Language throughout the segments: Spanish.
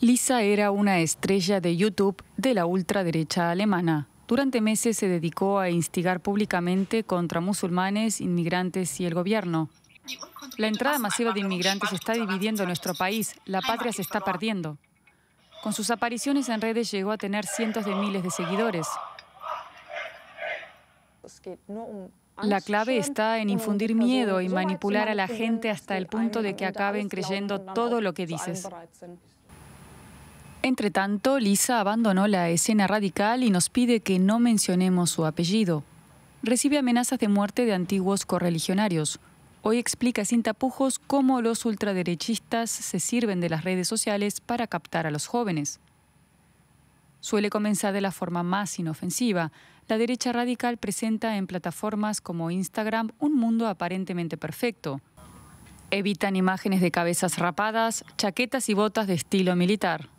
Lisa era una estrella de YouTube de la ultraderecha alemana. Durante meses se dedicó a instigar públicamente contra musulmanes, inmigrantes y el gobierno. La entrada masiva de inmigrantes está dividiendo nuestro país. La patria se está perdiendo. Con sus apariciones en redes llegó a tener cientos de miles de seguidores. La clave está en infundir miedo y manipular a la gente hasta el punto de que acaben creyendo todo lo que dices. Entre tanto, Lisa abandonó la escena radical y nos pide que no mencionemos su apellido. Recibe amenazas de muerte de antiguos correligionarios. Hoy explica sin tapujos cómo los ultraderechistas se sirven de las redes sociales para captar a los jóvenes. Suele comenzar de la forma más inofensiva. La derecha radical presenta en plataformas como Instagram un mundo aparentemente perfecto. Evitan imágenes de cabezas rapadas, chaquetas y botas de estilo militar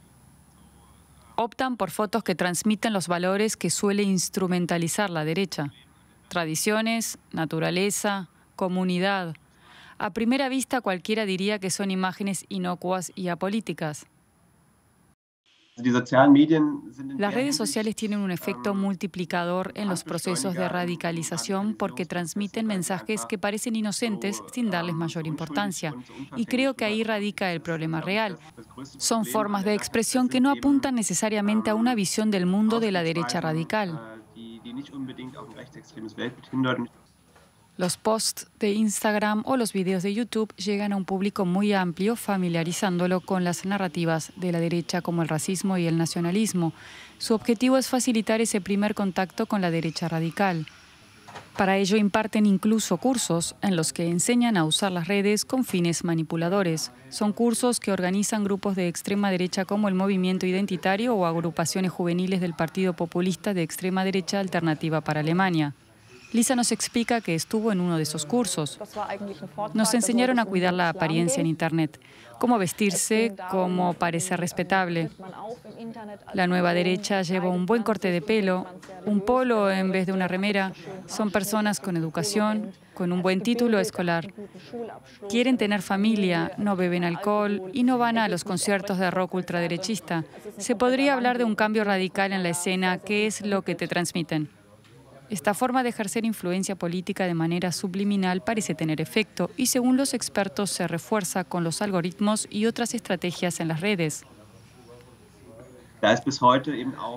optan por fotos que transmiten los valores que suele instrumentalizar la derecha. Tradiciones, naturaleza, comunidad. A primera vista cualquiera diría que son imágenes inocuas y apolíticas. Las redes sociales tienen un efecto multiplicador en los procesos de radicalización porque transmiten mensajes que parecen inocentes sin darles mayor importancia. Y creo que ahí radica el problema real. Son formas de expresión que no apuntan necesariamente a una visión del mundo de la derecha radical. Los posts de Instagram o los videos de YouTube llegan a un público muy amplio, familiarizándolo con las narrativas de la derecha como el racismo y el nacionalismo. Su objetivo es facilitar ese primer contacto con la derecha radical. Para ello imparten incluso cursos en los que enseñan a usar las redes con fines manipuladores. Son cursos que organizan grupos de extrema derecha como el Movimiento Identitario o agrupaciones juveniles del Partido Populista de Extrema Derecha Alternativa para Alemania. Lisa nos explica que estuvo en uno de esos cursos. Nos enseñaron a cuidar la apariencia en Internet, cómo vestirse, cómo parecer respetable. La nueva derecha lleva un buen corte de pelo, un polo en vez de una remera. Son personas con educación, con un buen título escolar. Quieren tener familia, no beben alcohol y no van a los conciertos de rock ultraderechista. Se podría hablar de un cambio radical en la escena, que es lo que te transmiten. Esta forma de ejercer influencia política de manera subliminal parece tener efecto y según los expertos se refuerza con los algoritmos y otras estrategias en las redes.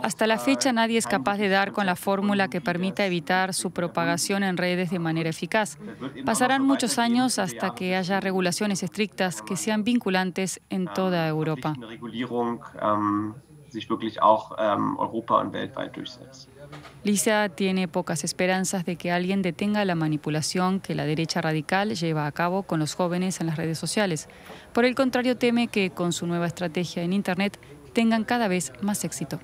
Hasta la äh, fecha nadie es capaz de dar con la fórmula que permita evitar su propagación en redes de manera eficaz. Pasarán muchos años hasta que haya regulaciones estrictas que sean vinculantes en ähm, toda Europa. Ähm, Lisa tiene pocas esperanzas de que alguien detenga la manipulación que la derecha radical lleva a cabo con los jóvenes en las redes sociales. Por el contrario, teme que con su nueva estrategia en Internet tengan cada vez más éxito.